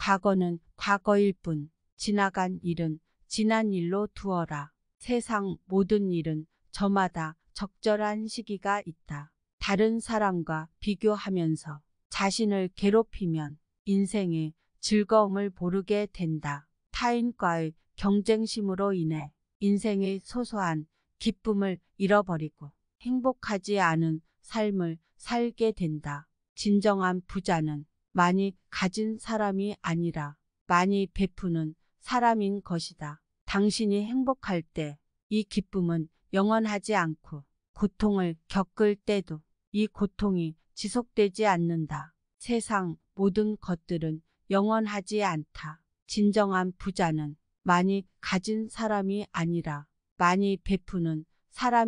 과거는 과거일 뿐 지나간 일은 지난 일로 두어라. 세상 모든 일은 저마다 적절한 시기가 있다. 다른 사람과 비교하면서 자신을 괴롭히면 인생의 즐거움을 모르게 된다. 타인과의 경쟁심으로 인해 인생의 소소한 기쁨을 잃어버리고 행복하지 않은 삶을 살게 된다. 진정한 부자는 많이 가진 사람이 아니라 많이 베푸는 사람인 것이다. 당신이 행복할 때 이 기쁨은 영원하지 않고 고통을 겪을 때도 이 고통이 지속되지 않는다. 세상 모든 것들은 영원하지 않다. 진정한 부자는 많이 가진 사람이 아니라 많이 베푸는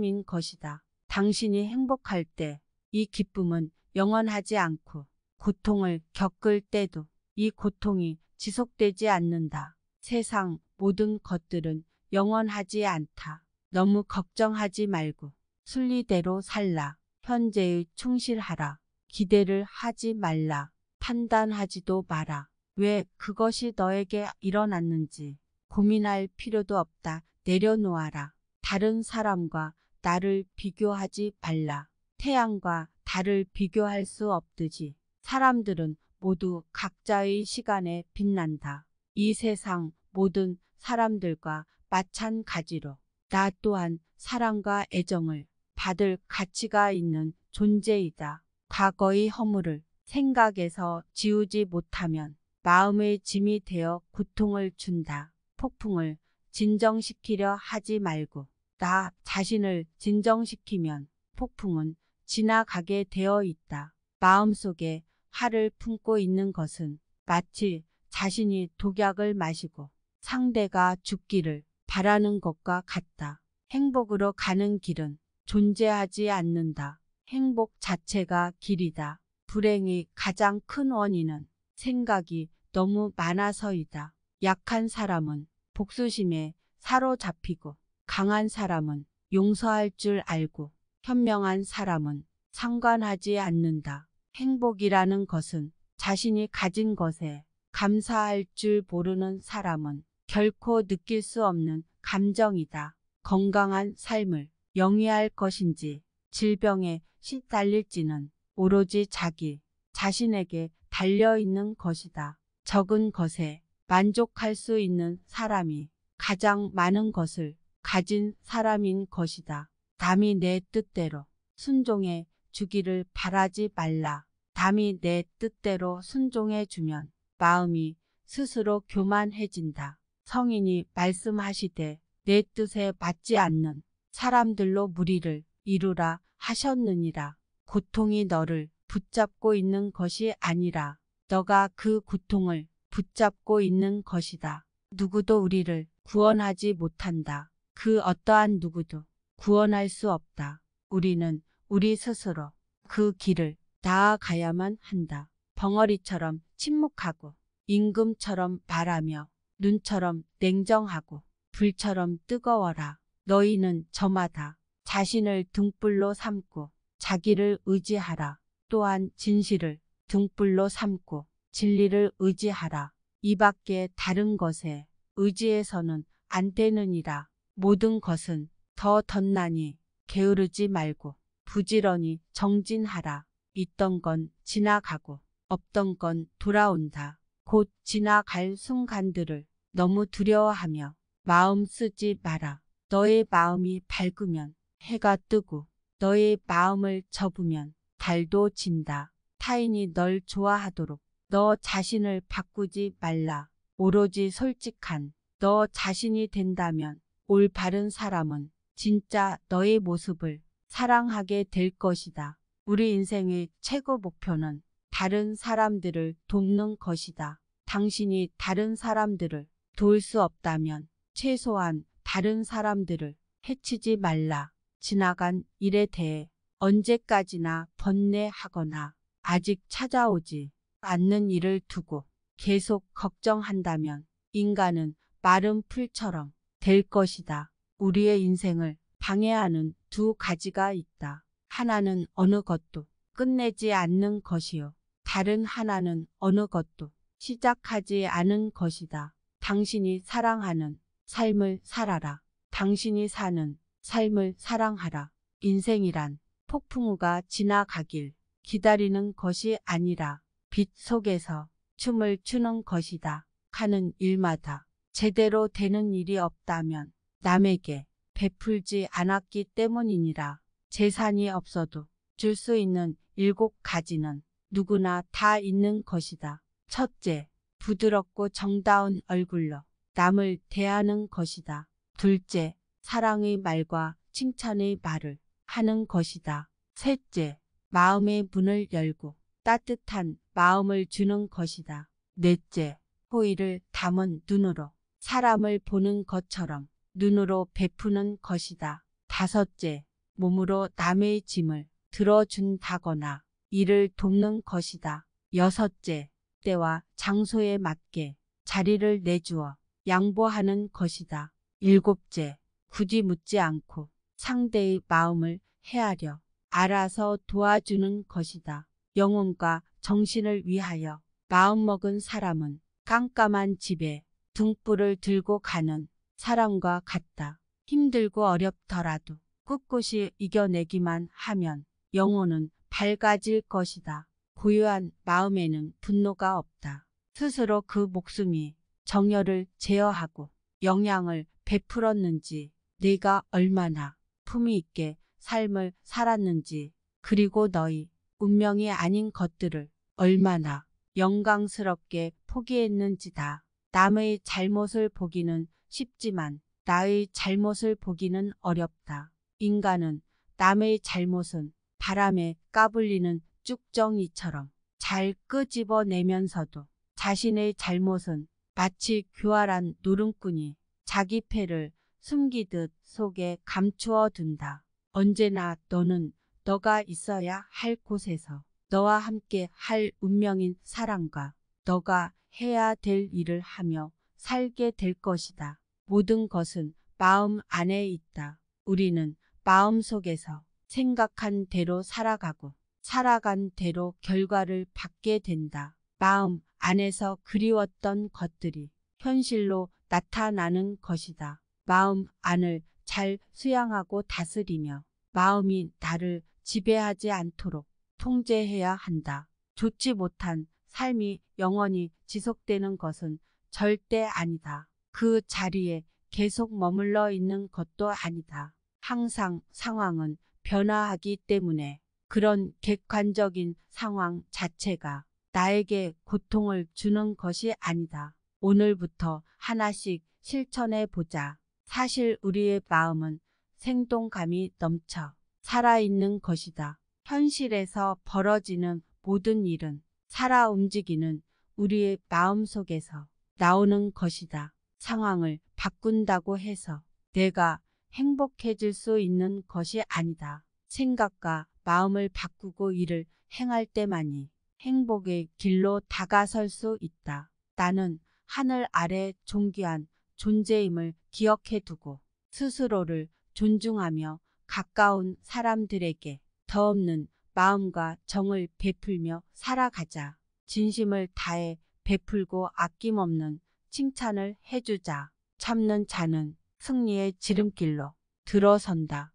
사람인 것이다. 당신이 행복할 때 이 기쁨은 영원하지 않고 고통을 겪을 때도 이 고통이 지속되지 않는다. 세상 모든 것들은 영원하지 않다. 너무 걱정하지 말고 순리대로 살라. 현재에 충실하라. 기대를 하지 말라. 판단하지도 마라. 왜 그것이 너에게 일어났는지 고민할 필요도 없다. 내려놓아라. 다른 사람과 나를 비교하지 말라. 태양과 달을 비교할 수 없듯이 사람들은 모두 각자의 시간에 빛난다. 이 세상 모든 사람들과 마찬가지로 나 또한 사랑과 애정을 받을 가치가 있는 존재이다. 과거의 허물을 생각에서 지우지 못하면 마음의 짐이 되어 고통을 준다. 폭풍을 진정시키려 하지 말고 나 자신을 진정시키면 폭풍은 지나가게 되어 있다. 마음속에 화를 품고 있는 것은 마치 자신이 독약을 마시고 상대가 죽기를 바라는 것과 같다. 행복으로 가는 길은 존재하지 않는다. 행복 자체가 길이다. 불행이 가장 큰 원인은 생각이 너무 많아서이다. 약한 사람은 복수심에 사로잡히고 강한 사람은 용서할 줄 알고 현명한 사람은 상관하지 않는다. 행복이라는 것은 자신이 가진 것에 감사할 줄 모르는 사람은 결코 느낄 수 없는 감정이다. 건강한 삶을 영위할 것인지 질병에 시달릴지는 오로지 자기 자신에게 달려있는 것이다. 적은 것에 만족할 수 있는 사람이 가장 많은 것을 가진 사람인 것이다. 남이 내 뜻대로 순종해 주기를 바라지 말라. 담이 내 뜻대로 순종해주면 마음이 스스로 교만해진다. 성인이 말씀하시되 내 뜻에 맞지 않는 사람들로 무리를 이루라 하셨느니라. 고통이 너를 붙잡고 있는 것이 아니라 너가 그 고통을 붙잡고 있는 것이다. 누구도 우리를 구원하지 못한다. 그 어떠한 누구도 구원할 수 없다. 우리는 우리 스스로 그 길을 닿아가야만 한다. 벙어리처럼 침묵하고 임금처럼 바라며 눈처럼 냉정하고 불처럼 뜨거워라. 너희는 저마다 자신을 등불로 삼고 자기를 의지하라. 또한 진실을 등불로 삼고 진리를 의지하라. 이 밖에 다른 것에 의지해서는 안 되느니라. 모든 것은 더 덧나니 게으르지 말고 부지런히 정진하라. 있던 건 지나가고 없던 건 돌아온다. 곧 지나갈 순간들을 너무 두려워하며 마음 쓰지 마라. 너의 마음이 밝으면 해가 뜨고 너의 마음을 접으면 달도 진다. 타인이 널 좋아하도록 너 자신을 바꾸지 말라. 오로지 솔직한 너 자신이 된다면 올바른 사람은 진짜 너의 모습을 사랑하게 될 것이다. 우리 인생의 최고 목표는 다른 사람들을 돕는 것이다. 당신이 다른 사람들을 도울 수 없다면 최소한 다른 사람들을 해치지 말라. 지나간 일에 대해 언제까지나 번뇌하거나 아직 찾아오지 않는 일을 두고 계속 걱정한다면 인간은 마른 풀처럼 될 것이다. 우리의 인생을 방해하는 두 가지가 있다. 하나는 어느 것도 끝내지 않는 것이요. 다른 하나는 어느 것도 시작하지 않은 것이다. 당신이 사랑하는 삶을 살아라. 당신이 사는 삶을 사랑하라. 인생이란 폭풍우가 지나가길 기다리는 것이 아니라 빛 속에서 춤을 추는 것이다. 하는 일마다 제대로 되는 일이 없다면 남에게 베풀지 않았기 때문이니라. 재산이 없어도 줄 수 있는 일곱 가지는 누구나 다 있는 것이다. 첫째, 부드럽고 정다운 얼굴로 남을 대하는 것이다. 둘째, 사랑의 말과 칭찬의 말을 하는 것이다. 셋째, 마음의 문을 열고 따뜻한 마음을 주는 것이다. 넷째, 호의를 담은 눈으로 사람을 보는 것처럼 눈으로 베푸는 것이다. 다섯째, 몸으로 남의 짐을 들어준다거나 이를 돕는 것이다. 여섯째, 때와 장소에 맞게 자리를 내주어 양보하는 것이다. 일곱째, 굳이 묻지 않고 상대의 마음을 헤아려 알아서 도와주는 것이다. 영혼과 정신을 위하여 마음먹은 사람은 깜깜한 집에 등불을 들고 가는 사람과 같다. 힘들고 어렵더라도 꿋꿋이 이겨내기만 하면 영혼은 밝아질 것이다. 고요한 마음에는 분노가 없다. 스스로 그 목숨이 정열을 제어하고 영향을 베풀었는지 내가 얼마나 품위 있게 삶을 살았는지 그리고 너희 운명이 아닌 것들을 얼마나 영광스럽게 포기했는지다. 남의 잘못을 보기는 쉽지만 나의 잘못을 보기는 어렵다. 인간은 남의 잘못은 바람에 까불리는 쭉정이처럼 잘 끄집어내면서도 자신의 잘못은 마치 교활한 노름꾼이 자기 패를 숨기듯 속에 감추어 둔다. 언제나 너는 너가 있어야 할 곳에서 너와 함께 할 운명인 사랑과 너가 해야 될 일을 하며 살게 될 것이다. 모든 것은 마음 안에 있다. 우리는 마음 속에서 생각한 대로 살아가고 살아간 대로 결과를 받게 된다. 마음 안에서 그리웠던 것들이 현실로 나타나는 것이다. 마음 안을 잘 수양하고 다스리며 마음이 나를 지배하지 않도록 통제해야 한다. 좋지 못한 삶이 영원히 지속되는 것은 절대 아니다. 그 자리에 계속 머물러 있는 것도 아니다. 항상 상황은 변화하기 때문에 그런 객관적인 상황 자체가 나에게 고통을 주는 것이 아니다. 오늘부터 하나씩 실천해 보자. 사실 우리의 마음은 생동감이 넘쳐 살아있는 것이다. 현실에서 벌어지는 모든 일은 살아 움직이는 우리의 마음 속에서 나오는 것이다. 상황을 바꾼다고 해서 내가 행복해질 수 있는 것이 아니다. 생각과 마음을 바꾸고 일을 행할 때만이 행복의 길로 다가설 수 있다. 나는 하늘 아래 존귀한 존재임을 기억해 두고 스스로를 존중하며 가까운 사람들에게 더없는 마음과 정을 베풀며 살아가자. 진심을 다해 베풀고 아낌없는 칭찬을 해주자 참는 자는 승리의 지름길로 들어선다.